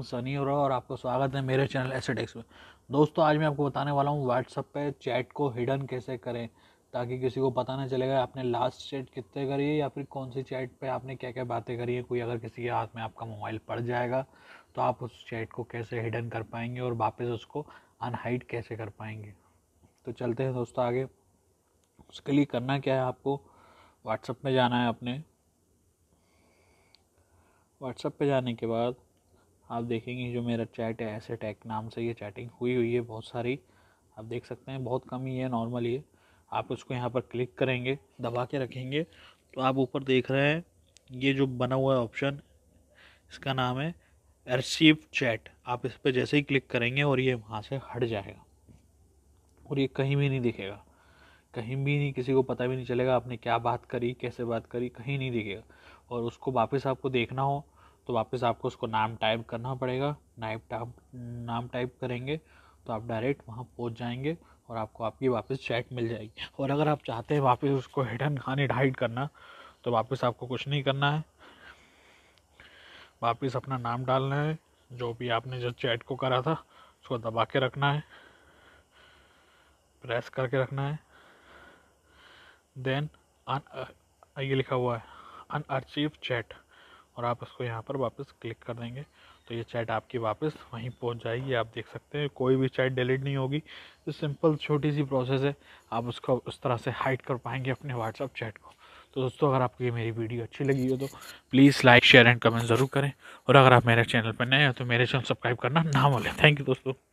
सनी और और आपका स्वागत है मेरे चैनल एक्स में दोस्तों आज मैं आपको बताने वाला हूँ व्हाट्सअप पे चैट को हिडन कैसे करें ताकि किसी को पता ना चलेगा आपने लास्ट चैट कितने करी है या फिर कौन सी चैट पे आपने क्या क्या बातें करी है कोई अगर किसी के हाथ में आपका मोबाइल पड़ जाएगा तो आप उस चैट को कैसे हिडन कर पाएंगे और वापस उसको अनहाइड कैसे कर पाएंगे तो चलते हैं दोस्तों आगे उसके लिए करना क्या है आपको व्हाट्सअप में जाना है अपने व्हाट्सअप पे जाने के बाद आप देखेंगे जो मेरा चैट है ऐसे टैग नाम से ये चैटिंग हुई हुई है बहुत सारी आप देख सकते हैं बहुत कम ही है नॉर्मल ये आप उसको यहाँ पर क्लिक करेंगे दबा के रखेंगे तो आप ऊपर देख रहे हैं ये जो बना हुआ है ऑप्शन इसका नाम है अरसीव चैट आप इस पर जैसे ही क्लिक करेंगे और ये वहाँ से हट जाएगा और ये कहीं भी नहीं दिखेगा कहीं भी नहीं किसी को पता भी नहीं चलेगा आपने क्या बात करी कैसे बात करी कहीं नहीं दिखेगा और उसको वापस आपको देखना हो तो वापस आपको उसको नाम टाइप करना पड़ेगा नाइप टाप नाम टाइप करेंगे तो आप डायरेक्ट वहाँ पहुँच जाएंगे और आपको आपकी वापस चैट मिल जाएगी और अगर आप चाहते हैं वापस उसको हिडन एंड खान हाइड करना तो वापस आपको कुछ नहीं करना है वापस अपना नाम डालना है जो भी आपने जो चैट को करा था उसको दबा के रखना है प्रेस करके रखना है देन अन uh, ये लिखा हुआ है अचीव चैट और आप इसको यहाँ पर वापस क्लिक कर देंगे तो ये चैट आपकी वापस वहीं पहुँच जाएगी आप देख सकते हैं कोई भी चैट डिलीट नहीं होगी तो सिंपल छोटी सी प्रोसेस है आप उसका उस तरह से हाइड कर पाएंगे अपने व्हाट्सअप चैट को तो दोस्तों अगर आपको ये मेरी वीडियो अच्छी लगी हो तो please like share and comment ज़रूर करें और अगर आप मेरे चैनल पर नए हैं तो मेरे चैनल सब्सक्राइब करना ना भूलें थैंक यू दोस्तों